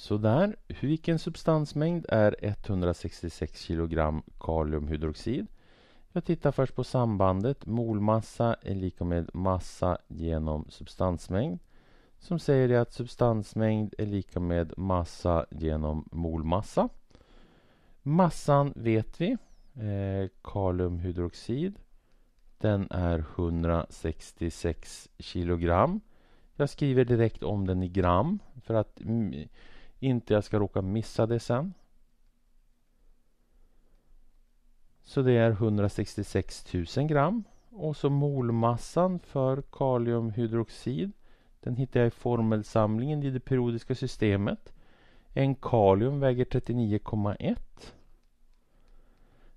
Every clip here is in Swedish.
Sådär. Vilken substansmängd är 166 kg kaliumhydroxid? Jag tittar först på sambandet. Molmassa är lika med massa genom substansmängd som säger att substansmängd är lika med massa genom molmassa. Massan vet vi. Eh, kaliumhydroxid. Den är 166 kg. Jag skriver direkt om den i gram för att inte jag ska råka missa det sen. Så det är 166 000 gram. Och så molmassan för kaliumhydroxid. Den hittar jag i formelsamlingen i det periodiska systemet. En kalium väger 39,1.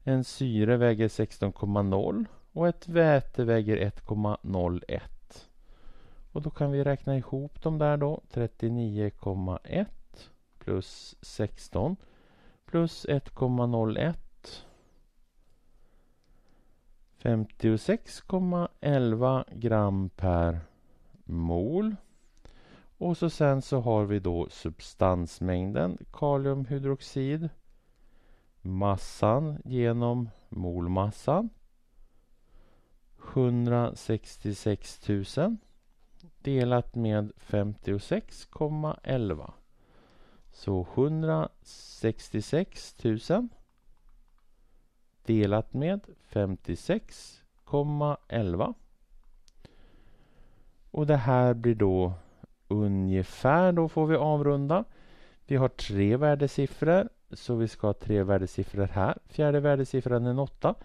En syre väger 16,0 och ett väte väger 1,01. Och då kan vi räkna ihop de där då. 39,1 plus 16 plus 1,01 56,11 gram per mol. Och så sen så har vi då substansmängden kaliumhydroxid. Massan genom molmassan. 166 000 delat med 56,11. Så 166 000 delat med 56,11. Och det här blir då ungefär, då får vi avrunda. Vi har tre värdesiffror, så vi ska ha tre värdesiffror här. Fjärde värdesiffran är en 8.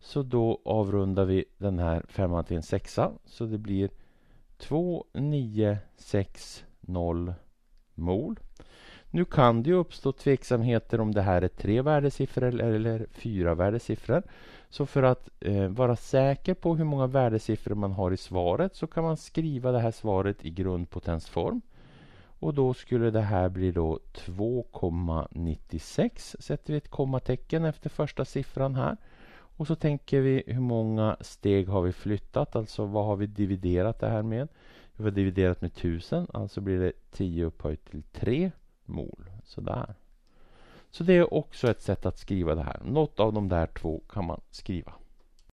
Så då avrundar vi den här femman till en sexa. Så det blir 2960 mol. Nu kan det ju uppstå tveksamheter om det här är tre värdesiffror eller, fyra värdesiffror. Så för att eh, vara säker på hur många värdesiffror man har i svaret så kan man skriva det här svaret i grundpotensform. Och då skulle det här bli då 2,96. Sätter vi ett kommatecken efter första siffran här. Och så tänker vi hur många steg har vi flyttat, alltså vad har vi dividerat det här med? Vi har dividerat med 1000, alltså blir det 10 upphöjt till 3 mol. Sådär. Så det är också ett sätt att skriva det här. Något av de där två kan man skriva.